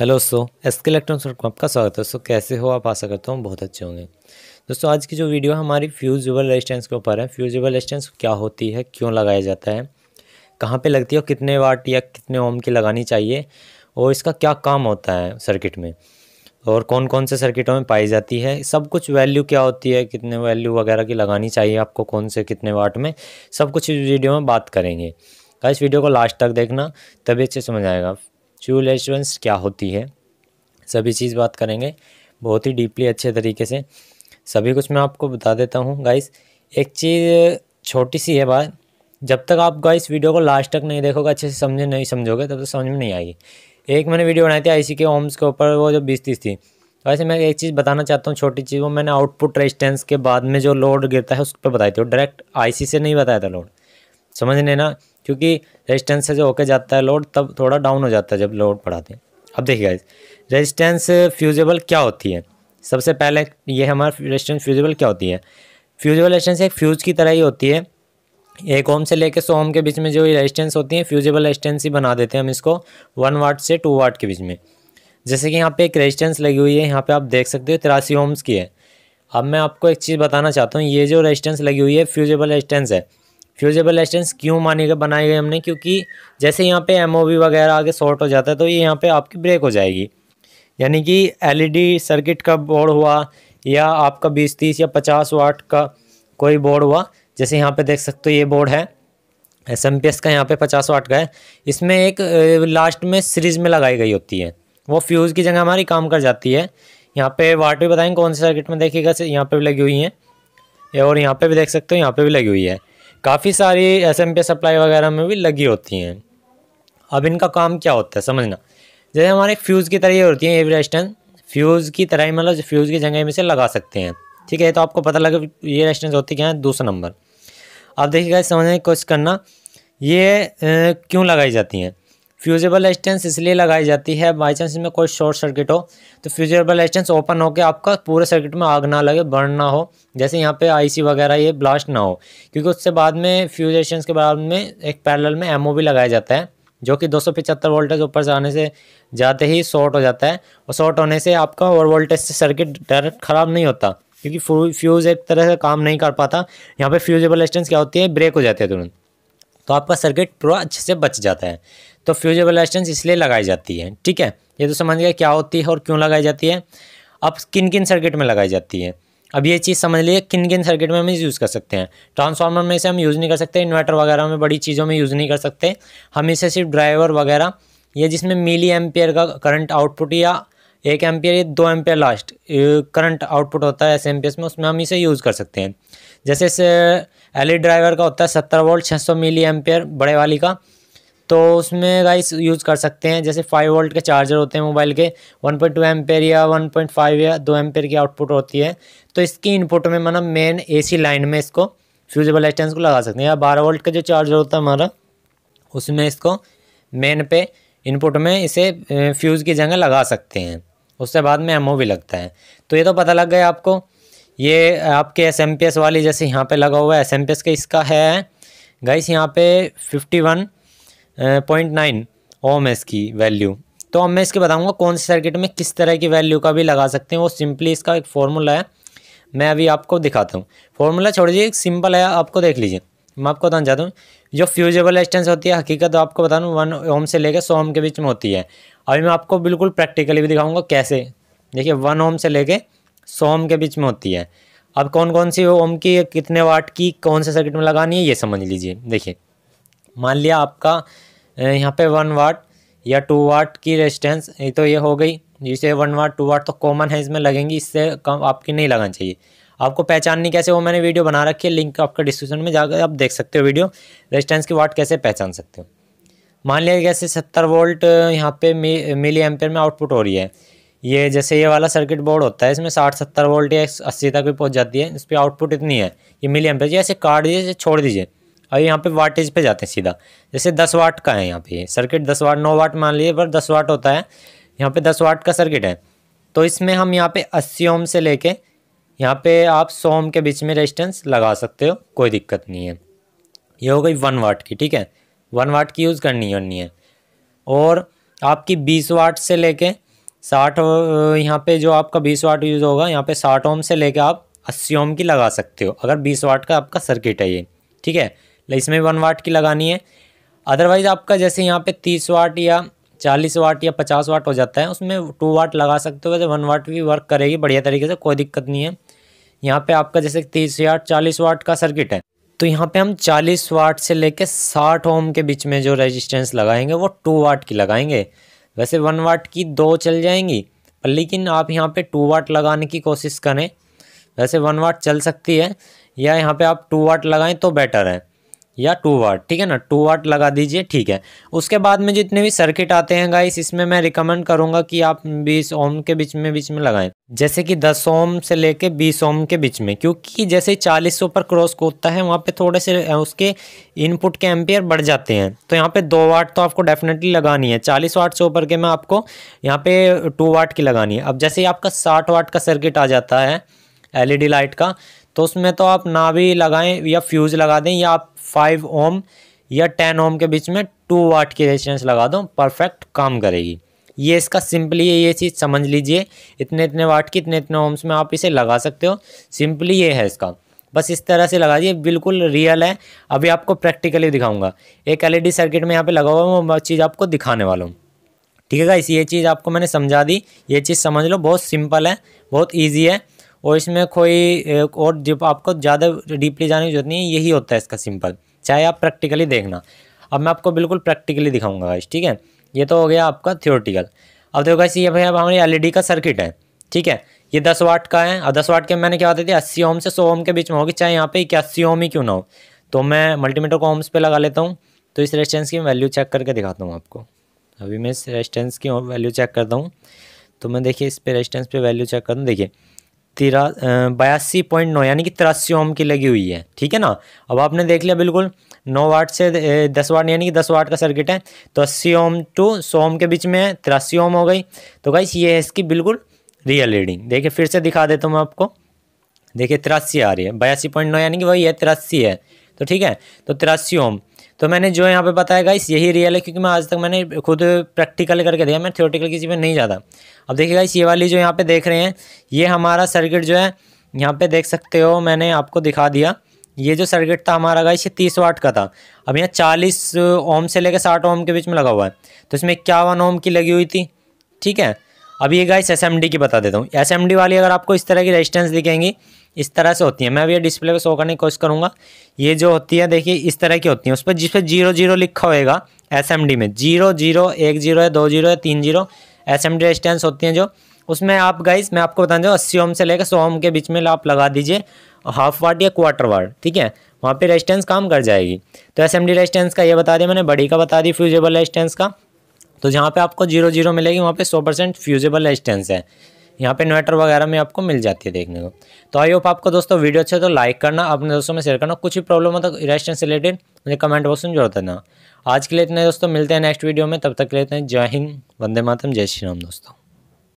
hello so S K electronics को आपका स्वागत है सो कैसे हो आप आशा करता हूँ बहुत अच्छे होंगे दोस्तों आज की जो वीडियो हमारी फ्यूजिबल रेजिस्टेंस के ऊपर है फ्यूजिबल रेजिस्टेंस क्या होती है क्यों लगाया जाता है कहाँ पे लगती है और कितने वाट या कितने ओम की लगानी चाहिए और इसका क्या काम होता है सर्किट में और कौन कौन से सर्किटों में पाई जाती है सब कुछ वैल्यू क्या होती है कितने वैल्यू वगैरह की लगानी चाहिए आपको कौन से कितने वाट में सब कुछ इस वीडियो में बात करेंगे इस वीडियो को लास्ट तक देखना तभी अच्छे समझ आएगा फ्यूल एश्योरेंस क्या होती है सभी चीज़ बात करेंगे बहुत ही डीपली अच्छे तरीके से सभी कुछ मैं आपको बता देता हूँ गाइस एक चीज़ छोटी सी है बात जब तक आप गाइस वीडियो को लास्ट तक नहीं देखोगे अच्छे से समझे नहीं समझोगे तब तक तो समझ में नहीं आएगी एक मैंने वीडियो बनाई थी आईसी के होम्स के ऊपर वो जो बीस तीस थी वैसे मैं एक चीज़ बताना चाहता हूँ छोटी चीज़ वो मैंने आउटपुट रेजिस्टेंस के बाद में जो लोड गिरता है उस पर बताई थी और डायरेक्ट आई से नहीं बताया था लोड समझ लेना क्योंकि रेजिस्टेंस से जो होके जाता है लोड तब थोड़ा डाउन हो जाता है जब लोड बढ़ाते हैं अब देखिए गाइज रेजिस्टेंस फ्यूजेबल क्या होती है सबसे पहले ये हमारा रेजिस्टेंस फ्यूजेबल क्या होती है फ्यूजेबल रेजिस्टेंस एक फ्यूज की तरह ही होती है एक ओम से लेकर सौ ओम के बीच में जो रेजिस्टेंस होती है फ्यूजेबल रेजिस्टेंस ही बना देते हैं हम इसको वन वाट से टू वाट के बीच में जैसे कि यहाँ पे एक रेजिस्टेंस लगी हुई है यहाँ पे आप देख सकते हो तिरासी ओम्स की है अब मैं आपको एक चीज़ बताना चाहता हूँ ये जो रेजिस्टेंस लगी हुई है फ्यूजेबल रेजिस्टेंस है फ्यूजेबल एस्टेंस क्यों माने गए बनाए गए हमने क्योंकि जैसे यहाँ पे एम वगैरह आगे शॉर्ट हो जाता है तो ये यहाँ पे आपकी ब्रेक हो जाएगी यानी कि एलईडी सर्किट e का बोर्ड हुआ या आपका बीस तीस या पचास वाट का कोई बोर्ड हुआ जैसे यहाँ पे देख सकते हो ये बोर्ड है एस एम पी एस का यहाँ पे पचास वाट का है इसमें एक लास्ट में सीरीज में लगाई गई होती है वो फ्यूज़ की जगह हमारी काम कर जाती है यहाँ पे वाट भी बताएंगे कौन से सर्किट में देखिएगा यहाँ पे भी लगी हुई है और यहाँ पे भी देख सकते हो यहाँ पे भी लगी हुई है काफ़ी सारी एस एम सप्लाई वगैरह में भी लगी होती हैं अब इनका काम क्या होता है समझना जैसे हमारे फ्यूज़ की तरह ये होती है ये रेस्टोरेंट फ्यूज़ की तरह ही मतलब फ्यूज़ की जगह में से लगा सकते हैं ठीक है तो आपको पता लगे ये रेस्टेंस होती क्या है दूसरा नंबर आप देखिएगा समझने की कोशिश करना ये क्यों लगाई जाती हैं फ्यूजेबल एस्टेंस इसलिए लगाई जाती है बाई चांस इसमें कोई शॉर्ट सर्किट हो तो फ्यूजेबल एस्टेंस ओपन होकर आपका पूरे सर्किट में आग ना लगे बर्न ना हो जैसे यहाँ पे आईसी वगैरह ये ब्लास्ट ना हो क्योंकि उससे बाद में फ्यूज एस्टेंस के बाद में एक पैरल में एमओ भी लगाया जाता है जो कि सौ पिचहत्तर वोल्टेज ऊपर आने से जाते ही शॉर्ट हो जाता है और शॉर्ट होने से आपका ओवर वोल्टेज से सर्किट डायरेक्ट ख़राब नहीं होता क्योंकि फ्यूज़ एक तरह से काम नहीं कर पाता यहाँ पर फ्यूजेबल एस्टेंस क्या होती है ब्रेक हो जाती है तुरंत तो आपका सर्किट पूरा अच्छे से बच जाता है तो फ्यूजेबल रेजिस्टेंस इसलिए लगाई जाती है ठीक है ये तो समझ गया क्या होती है और क्यों लगाई जाती है अब किन किन सर्किट में लगाई जाती है अब ये चीज़ समझ लीजिए किन किन सर्किट में हम यूज़ कर सकते हैं ट्रांसफार्मर में इसे हम यूज़ नहीं कर सकते इन्वर्टर वगैरह में बड़ी चीज़ों में यूज़ नहीं कर सकते हम इसे सिर्फ ड्राइवर वगैरह या जिसमें मिली एम्पियर का करंट आउटपुट या एक एम्पियर या दो एम्पियर लास्ट करंट आउटपुट होता है एस एम में उसमें हम इसे यूज़ कर सकते हैं जैसे एल ड्राइवर e का होता है सत्तर वोल्ट छः सौ मिली एमपेयर बड़े वाली का तो उसमें गाइस यूज़ कर सकते हैं जैसे फाइव वोल्ट के चार्जर होते हैं मोबाइल के वन पॉइंट टू एमपेयर या वन पॉइंट फाइव या दो एमपेयर की आउटपुट होती है तो इसकी इनपुट में मतलब मेन सी लाइन में इसको फ्यूजेबल एक्सटेंस को लगा सकते हैं या बारह वोल्ट का जो चार्जर होता है हमारा उसमें इसको मेन पे इनपुट में इसे फ्यूज़ की जगह लगा सकते हैं उससे बाद में एमओ भी लगता है तो ये तो पता लग गया आपको ये आपके एस एम पी एस वाली जैसे यहाँ पे लगा हुआ है एस एम पी एस का इसका है गाइस यहाँ पे fifty one point nine ohms की वैल्यू तो अब मैं इसके बताऊँगा कौन से सर्किट में किस तरह की वैल्यू का भी लगा सकते हैं वो सिंपली इसका एक फॉर्मूला है मैं अभी आपको दिखाता हूँ फॉर्मूला छोड़ दीजिए सिंपल है आपको देख लीजिए मैं आपको बताना चाहता हूँ जो फ्यूजेबल एस्टेंस होती है हकीकत तो आपको बता दूँ वन ओम से लेकर सौ ओम के बीच में होती है अभी मैं आपको बिल्कुल प्रैक्टिकली भी दिखाऊंगा कैसे देखिए वन ओम से लेके सोम के बीच में होती है अब कौन कौन सी ओम की कितने वाट की कौन से सर्किट में लगानी है ये समझ लीजिए देखिए मान लिया आपका यहाँ पे वन वाट या टू वाट की रेजिस्टेंस ये तो ये हो गई जिसे वन वाट टू वाट तो कॉमन है इसमें लगेंगी इससे कम आपकी नहीं लगानी चाहिए आपको पहचाननी कैसे वो मैंने वीडियो बना रखी है लिंक आपका डिस्क्रिप्शन में जाकर आप देख सकते हो वीडियो रेजिस्टेंस की वाट कैसे पहचान सकते हो मान लिया कैसे सत्तर वोल्ट यहाँ पे मिली एम्पेयर में आउटपुट हो रही है ये जैसे ये वाला सर्किट बोर्ड होता है इसमें साठ सत्तर वोल्ट या अस्सी तक भी पहुंच जाती है इस पर आउटपुट इतनी है ये मिली एम्पेज ऐसे काट दीजिए छोड़ दीजिए और यहाँ पे वाटेज पे जाते हैं सीधा जैसे दस वाट का है यहाँ पे सर्किट दस वाट नौ वाट मान लीजिए पर दस वाट होता है यहाँ पे दस वाट का सर्किट है तो इसमें हम यहाँ पे अस्सी ओम से लेके यहाँ पे आप सौ ओम के बीच में रेजिस्टेंस लगा सकते हो कोई दिक्कत नहीं है ये हो गई वन वाट की ठीक है वन वाट की यूज़ करनी करनी है और आपकी बीस वाट से लेके साठ यहाँ पे जो आपका बीस वाट यूज़ होगा यहाँ पे साठ ओम से लेके आप अस्सी ओम की लगा सकते हो अगर बीस वाट का आपका सर्किट है ये ठीक है इसमें वन वाट की लगानी है अदरवाइज़ आपका जैसे यहाँ पे तीस वाट या चालीस वाट या पचास वाट हो जाता है उसमें टू वाट लगा सकते हो वैसे वन वाट भी वर्क करेगी बढ़िया तरीके से कोई दिक्कत नहीं है यहाँ पे आपका जैसे तीस वाट चालीस वाट का सर्किट है तो यहाँ पे हम 40 वाट से लेके 60 ओम के बीच में जो रेजिस्टेंस लगाएंगे वो 2 वाट की लगाएंगे वैसे वन वाट की दो चल जाएंगी पर लेकिन आप यहाँ पे टू वाट लगाने की कोशिश करें वैसे वन वाट चल सकती है या यहाँ पे आप टू वाट लगाएं तो बेटर है या टू वाट ठीक है ना टू वाट लगा दीजिए ठीक है उसके बाद में जितने भी सर्किट आते हैं गाइस इसमें मैं रिकमेंड करूंगा कि आप 20 ओम के बीच में बीच में लगाएं जैसे कि 10 ओम से लेके 20 ओम के बीच में क्योंकि जैसे 40 से पर क्रॉस कूदता है वहाँ पे थोड़े से उसके इनपुट के एम्पियर बढ़ जाते हैं तो यहाँ पे दो वाट तो आपको डेफिनेटली लगानी है चालीस वाट से ऊपर के मैं आपको यहाँ पे टू वाट की लगानी है अब जैसे ही आपका साठ वाट का सर्किट आ जाता है डी लाइट e का तो उसमें तो आप ना भी लगाएं या फ्यूज़ लगा दें या आप फाइव ओम या टेन ओम के बीच में टू वाट की रेजिस्टेंस लगा दो परफेक्ट काम करेगी ये इसका सिंपली ये ये चीज़ समझ लीजिए इतने इतने वाट की इतने इतने ओम्स में आप इसे लगा सकते हो सिंपली ये है इसका बस इस तरह से लगा दिए बिल्कुल रियल है अभी आपको प्रैक्टिकली दिखाऊंगा एक एलईडी सर्किट e में यहाँ पे लगा हुआ है मैं चीज़ आपको दिखाने वाला हूँ ठीक है इस ये चीज़ आपको मैंने समझा दी ये चीज़ समझ लो बहुत सिंपल है बहुत ईजी है और इसमें कोई और डिप आपको ज़्यादा डीपली जाने की जरूरत नहीं है यही होता है इसका सिंपल चाहे आप प्रैक्टिकली देखना अब मैं आपको बिल्कुल प्रैक्टिकली दिखाऊंगा गाइस ठीक है ये तो हो गया आपका थियोरटिकल अब देखो गाइस ये भाई अब हमारी एलईडी e का सर्किट है ठीक है ये दस वाट का है और दस वाट के मैंने क्या बताया थी अस्सी ओम से सौ ओम के बीच में होगी चाहे यहाँ पे इक्यासी ओम ही क्यों ना हो तो मैं मल्टीमीटर को ओम्स पर लगा लेता हूँ तो इस रेजिस्टेंस की वैल्यू चेक करके दिखाता हूँ आपको अभी मैं इस रेजिस्टेंस की वैल्यू चेक करता हूँ तो मैं देखिए इस पर रेजिस्टेंस पे वैल्यू चेक करता हूँ देखिए तिरा बयासी पॉइंट नौ यानी कि तिरासी ओम की लगी हुई है ठीक है ना अब आपने देख लिया बिल्कुल नौ वाट से दस वाट यानी कि दस वाट का सर्किट है तो अस्सी ओम टू सौ ओम के बीच में है तिरासी ओम हो गई तो गाइस ये है इसकी बिल्कुल रियल रीडिंग देखिए फिर से दिखा देता हूँ मैं आपको देखिए तिरासी आ रही है बयासी पॉइंट नौ यानी कि वही है तिरासी है तो ठीक है तो तिरासी ओम तो मैंने जो यहाँ पे बताया गाइस यही रियल है क्योंकि मैं आज तक मैंने खुद प्रैक्टिकल करके दिया मैं थियोटिकल किसी में नहीं जाता अब देखिए गाइस ये वाली जो यहाँ पे देख रहे हैं ये हमारा सर्किट जो है यहाँ पे देख सकते हो मैंने आपको दिखा दिया ये जो सर्किट था हमारा गाइस ये तीस वाट का था अब यहाँ चालीस ओम से लेकर साठ ओम के बीच में लगा हुआ है तो इसमें इक्यावन ओम की लगी हुई थी ठीक है अब ये गाइस एस की बता देता हूँ एस वाली अगर आपको इस तरह की रेजिस्टेंस दिखेंगी इस तरह से होती है मैं अभी ये डिस्प्ले पे शो करने की कोशिश करूँगा ये जो होती है देखिए इस तरह की होती है उस पर जिस पर जीरो जीरो लिखा होएगा एस में जीरो जीरो एक जीरो है दो जीरो है तीन जीरो एस एम रेजिस्टेंस होती हैं जो उसमें आप गाइस मैं आपको बता दूँ अस्सी ओम से लेकर सौ ओम के बीच में आप लगा दीजिए हाफ वाट या क्वार्टर वाट ठीक है वहाँ पे रेजिस्टेंस काम कर जाएगी तो एस एम रेजिस्टेंस का ये बता दिया मैंने बड़ी का बता दी फ्यूजेबल रेजिस्टेंस का तो जहाँ पे आपको जीरो जीरो मिलेगी वहाँ पे सौ परसेंट फ्यूजेबल एस्टेंस है यहाँ पे इन्वर्टर वगैरह में आपको मिल जाती है देखने को तो आई होप आपको दोस्तों वीडियो अच्छा तो लाइक करना अपने दोस्तों में शेयर करना कुछ भी प्रॉब्लम हो तो से रिलेटेड मुझे कमेंट बॉक्स में जरूर देना आज के लिए इतने दोस्तों मिलते हैं नेक्स्ट वीडियो में तब तक के लिए जय हिंद वंदे मातम जय श्री राम दोस्तों